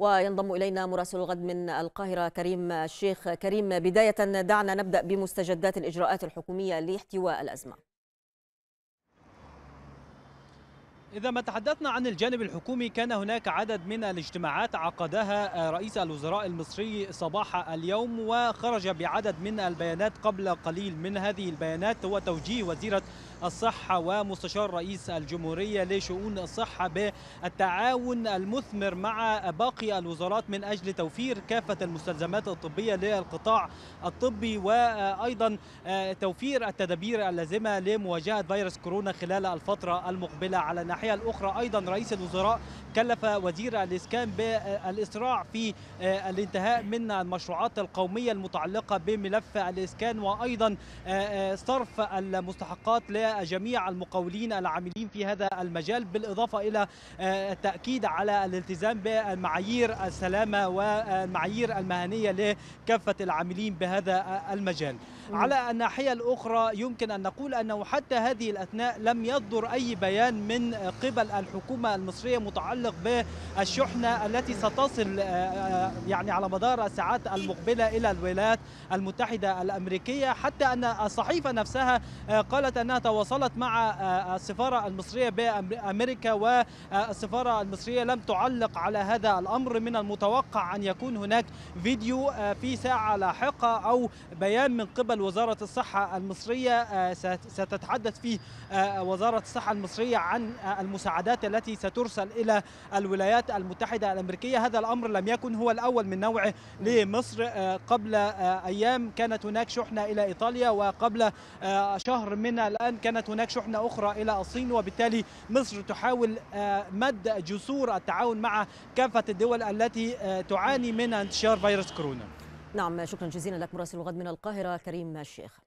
وينضم إلينا مراسل الغد من القاهرة كريم الشيخ كريم بداية دعنا نبدأ بمستجدات الإجراءات الحكومية لاحتواء الأزمة إذا ما تحدثنا عن الجانب الحكومي كان هناك عدد من الاجتماعات عقدها رئيس الوزراء المصري صباح اليوم وخرج بعدد من البيانات قبل قليل من هذه البيانات هو توجيه وزيرة الصحة ومستشار رئيس الجمهورية لشؤون الصحة بالتعاون المثمر مع باقي الوزارات من أجل توفير كافة المستلزمات الطبية للقطاع الطبي وأيضا آه، توفير التدابير اللازمة لمواجهة فيروس كورونا خلال الفترة المقبلة على نحو الناحية الأخرى أيضا رئيس الوزراء كلف وزير الإسكان بالإسراع في آه، الانتهاء من المشروعات القومية المتعلقة بملف الإسكان وأيضا آه، آه، صرف المستحقات لجميع المقاولين العاملين في هذا المجال بالإضافة إلى التأكيد على الالتزام بمعايير السلامة والمعايير المهنية لكافة العاملين بهذا المجال على الناحية الأخرى يمكن أن نقول أنه حتى هذه الأثناء لم يصدر أي بيان من قبل الحكومة المصرية متعلق بالشحنة التي ستصل آه، آه، يعني على مدار الساعات المقبلة إلى الولايات المتحدة الأمريكية حتى أن الصحيفة نفسها آه، قالت أنها تواصلت مع السفارة المصرية بأمريكا والسفارة المصرية لم تعلق على هذا الأمر من المتوقع أن يكون هناك فيديو في ساعة لاحقة أو بيان من قبل خلال وزارة الصحة المصرية آه، ستتحدث فيه آه، وزارة الصحة المصرية عن آه، المساعدات التي سترسل إلى الولايات المتحدة الأمريكية هذا الأمر لم يكن هو الأول من نوعه لمصر قبل أيام كانت هناك شحنة إلى إيطاليا وقبل شهر من الآن كانت هناك شحنة أخرى إلى الصين وبالتالي مصر تحاول مد جسور التعاون مع كافة الدول التي تعاني من انتشار فيروس كورونا نعم شكرا جزيلا لك مراسل الغد من القاهرة كريم الشيخ